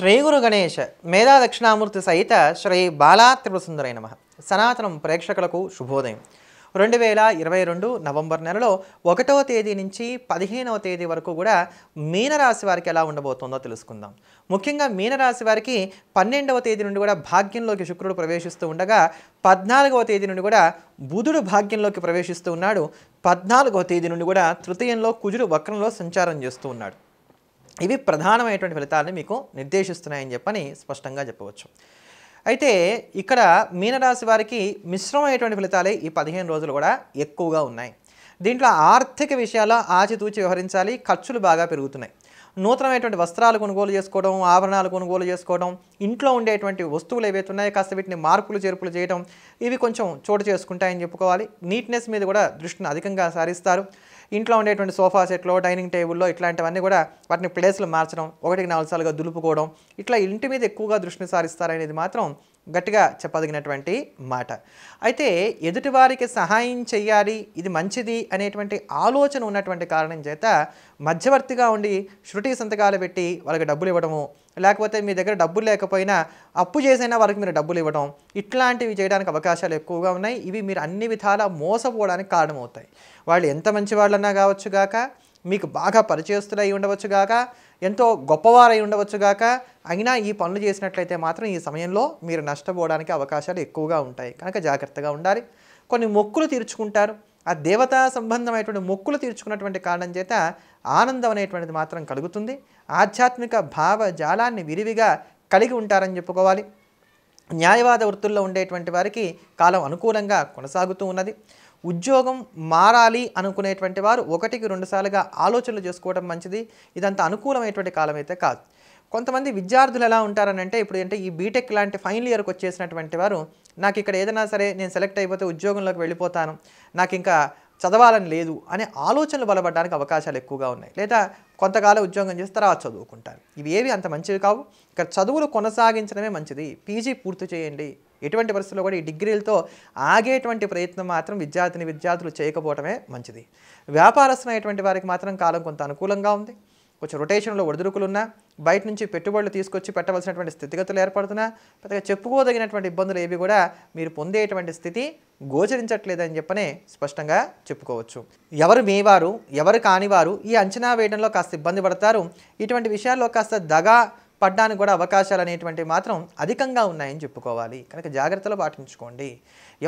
శ్రీ గురు గణేష్ మేధా దక్షిణామూర్తి సహిత శ్రీ బాలా త్రిపురసుందరై నమ సనాతనం ప్రేక్షకులకు శుభోదయం రెండు వేల ఇరవై రెండు నవంబర్ నెలలో ఒకటో తేదీ నుంచి పదిహేనవ తేదీ వరకు కూడా మీనరాశి వారికి ఎలా ఉండబోతుందో తెలుసుకుందాం ముఖ్యంగా మీనరాశి వారికి పన్నెండవ తేదీ నుండి కూడా భాగ్యంలోకి శుక్రుడు ప్రవేశిస్తూ ఉండగా పద్నాలుగవ తేదీ నుండి కూడా బుధుడు భాగ్యంలోకి ప్రవేశిస్తూ ఉన్నాడు పద్నాలుగవ తేదీ నుండి కూడా తృతీయంలో కుజుడు వక్రంలో సంచారం చేస్తూ ఉన్నాడు ఇవి ప్రధానమైనటువంటి ఫలితాలని మీకు నిర్దేశిస్తున్నాయని చెప్పని స్పష్టంగా చెప్పవచ్చు అయితే ఇక్కడ మీనరాశి వారికి మిశ్రమైనటువంటి ఫలితాలే ఈ పదిహేను రోజులు కూడా ఎక్కువగా ఉన్నాయి దీంట్లో ఆర్థిక విషయాల్లో ఆచితూచి వ్యవహరించాలి ఖర్చులు బాగా పెరుగుతున్నాయి నూతనమైనటువంటి వస్త్రాలు కొనుగోలు చేసుకోవడం ఆభరణాలు కొనుగోలు చేసుకోవడం ఇంట్లో ఉండేటువంటి వస్తువులు ఏవైతే ఉన్నాయో కాస్త వీటిని మార్పులు చేర్పులు చేయడం ఇవి కొంచెం చోటు చేసుకుంటాయని చెప్పుకోవాలి నీట్నెస్ మీద కూడా దృష్టిని అధికంగా సారిస్తారు ఇంట్లో ఉండేటువంటి సోఫా సెట్లో డైనింగ్ టేబుల్లో ఇట్లాంటివన్నీ కూడా వాటిని ప్లేస్లు మార్చడం ఒకటికి నాలుగు సార్లుగా దులుపుకోవడం ఇట్లా ఇంటి మీద ఎక్కువగా దృష్టిని సారిస్తారనేది మాత్రం గట్టిగా చెప్పదగినటువంటి మాట అయితే ఎదుటివారికి సహాయం చేయాలి ఇది మంచిది అనేటువంటి ఆలోచన ఉన్నటువంటి కారణం చేత మధ్యవర్తిగా ఉండి శృతి సంతకాలు పెట్టి వాళ్ళకి డబ్బులు ఇవ్వడము లేకపోతే మీ దగ్గర డబ్బులు లేకపోయినా అప్పు చేసైనా వాళ్ళకి మీరు డబ్బులు ఇవ్వడం ఇట్లాంటివి చేయడానికి అవకాశాలు ఎక్కువగా ఉన్నాయి ఇవి మీరు అన్ని విధాలా మోసపోవడానికి కారణమవుతాయి వాళ్ళు ఎంత మంచి వాళ్ళన్నా కావచ్చు గాక మీకు బాగా పరిచయస్తులై ఉండవచ్చుగాక ఎంతో గొప్పవారై ఉండవచ్చుగాక అయినా ఈ పనులు చేసినట్లయితే మాత్రం ఈ సమయంలో మీరు నష్టపోవడానికి అవకాశాలు ఎక్కువగా ఉంటాయి కనుక జాగ్రత్తగా ఉండాలి కొన్ని మొక్కులు తీర్చుకుంటారు ఆ దేవతా సంబంధమైనటువంటి మొక్కులు తీర్చుకున్నటువంటి కారణం చేత ఆనందం అనేటువంటిది మాత్రం కలుగుతుంది ఆధ్యాత్మిక భావ జాలాన్ని విరివిగా కలిగి ఉంటారని చెప్పుకోవాలి న్యాయవాద వృత్తుల్లో ఉండేటువంటి వారికి కాలం అనుకూలంగా కొనసాగుతూ ఉన్నది ఉద్యోగం మారాలి అనుకునేటువంటి వారు ఒకటికి రెండుసార్లుగా ఆలోచనలు చేసుకోవడం మంచిది ఇదంత అనుకూలమైనటువంటి కాలం అయితే కాదు కొంతమంది విద్యార్థులు ఎలా ఉంటారనంటే ఇప్పుడు అంటే ఈ బీటెక్ లాంటి ఫైనల్ ఇయర్కి వచ్చేసినటువంటి వారు నాకు ఇక్కడ ఏదైనా సరే నేను సెలెక్ట్ అయిపోతే ఉద్యోగంలోకి వెళ్ళిపోతాను నాకు ఇంకా చదవాలని లేదు అనే ఆలోచనలు బలపడడానికి అవకాశాలు ఎక్కువగా ఉన్నాయి లేదా కొంతకాలం ఉద్యోగం చేసి తర్వాత చదువుకుంటారు ఇవి ఏవి అంత మంచివి కావు ఇక్కడ చదువులు కొనసాగించడమే మంచిది పీజీ పూర్తి చేయండి ఎటువంటి పరిస్థితుల్లో కూడా ఈ డిగ్రీలతో ఆగేటువంటి ప్రయత్నం మాత్రం విద్యార్థిని విద్యార్థులు చేయకపోవటమే మంచిది వ్యాపారస్తులైనటువంటి వారికి మాత్రం కాలం కొంత అనుకూలంగా ఉంది కొంచెం రొటేషన్లో ఉన్నా బయట నుంచి పెట్టుబడులు తీసుకొచ్చి పెట్టవలసినటువంటి స్థితిగతులు ఏర్పడుతున్నా పెద్దగా చెప్పుకోదగినటువంటి ఇబ్బందులు ఏవి కూడా మీరు పొందేటువంటి స్థితి గోచరించట్లేదని చెప్పనే స్పష్టంగా చెప్పుకోవచ్చు ఎవరు మీవారు ఎవరు కానివారు ఈ అంచనా వేయడంలో కాస్త ఇబ్బంది పడతారు ఇటువంటి విషయాల్లో కాస్త దగా పడ్డానికి కూడా అవకాశాలు అనేటువంటివి మాత్రం అధికంగా ఉన్నాయని చెప్పుకోవాలి కనుక జాగ్రత్తలు పాటించుకోండి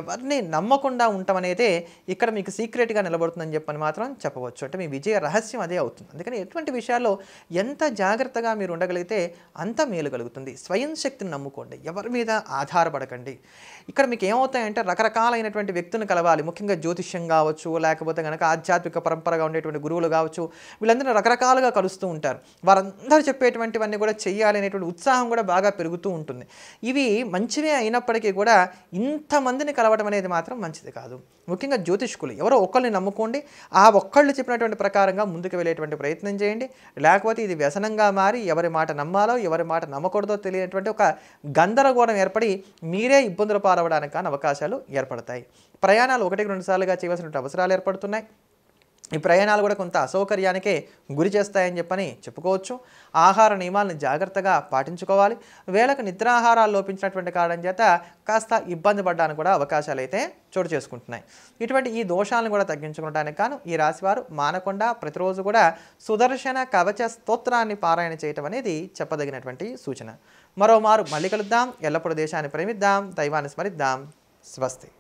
ఎవరిని నమ్మకుండా ఉండటం అనేది ఇక్కడ మీకు సీక్రెట్గా నిలబడుతుందని చెప్పని మాత్రం చెప్పవచ్చు అంటే మీ విజయ రహస్యం అదే అవుతుంది అందుకని ఎటువంటి విషయాల్లో ఎంత జాగ్రత్తగా మీరు ఉండగలిగితే అంత మేలు కలుగుతుంది స్వయం శక్తిని నమ్ముకోండి ఎవరి మీద ఆధారపడకండి ఇక్కడ మీకు ఏమవుతాయంటే రకరకాలైనటువంటి వ్యక్తులను కలవాలి ముఖ్యంగా జ్యోతిష్యం కావచ్చు లేకపోతే కనుక ఆధ్యాత్మిక పరంపరగా ఉండేటువంటి గురువులు కావచ్చు వీళ్ళందరూ రకరకాలుగా కలుస్తూ ఉంటారు వారందరూ చెప్పేటువంటివన్నీ కూడా చెయ్యి అనేటువంటి ఉత్సాహం కూడా బాగా పెరుగుతూ ఉంటుంది ఇవి మంచివే అయినప్పటికీ కూడా ఇంతమందిని కలవటం అనేది మాత్రం మంచిది కాదు ముఖ్యంగా జ్యోతిష్కులు ఎవరో ఒకళ్ళని నమ్ముకోండి ఆ ఒక్కళ్ళు చెప్పినటువంటి ప్రకారంగా ముందుకు వెళ్ళేటువంటి ప్రయత్నం చేయండి లేకపోతే ఇది వ్యసనంగా మారి ఎవరి మాట నమ్మాలో ఎవరి మాట నమ్మకూడదో తెలియనటువంటి ఒక గందరగోళం ఏర్పడి మీరే ఇబ్బందులు పాలవడానికి కానీ అవకాశాలు ఏర్పడతాయి ప్రయాణాలు ఒకటికి రెండు సార్లుగా చేయవలసిన అవసరాలు ఏర్పడుతున్నాయి ఈ ప్రయాణాలు కూడా కొంత అసౌకర్యానికే గురి చేస్తాయని చెప్పని చెప్పుకోవచ్చు ఆహార నియమాలను జాగ్రత్తగా పాటించుకోవాలి వేళకు నిద్రాహారాలు లోపించినటువంటి కారణం చేత కాస్త ఇబ్బంది పడ్డానికి కూడా అవకాశాలు అయితే చోటు చేసుకుంటున్నాయి ఇటువంటి ఈ దోషాలను కూడా తగ్గించుకోవడానికి కాను ఈ రాశివారు మానకుండా ప్రతిరోజు కూడా సుదర్శన కవచ స్తోత్రాన్ని పారాయణ చేయటం అనేది చెప్పదగినటువంటి సూచన మరోమారు మళ్ళీ కలుద్దాం ఎల్లప్పుడూ దేశాన్ని ప్రేమిద్దాం దైవాన్ని స్మరిద్దాం స్వస్తి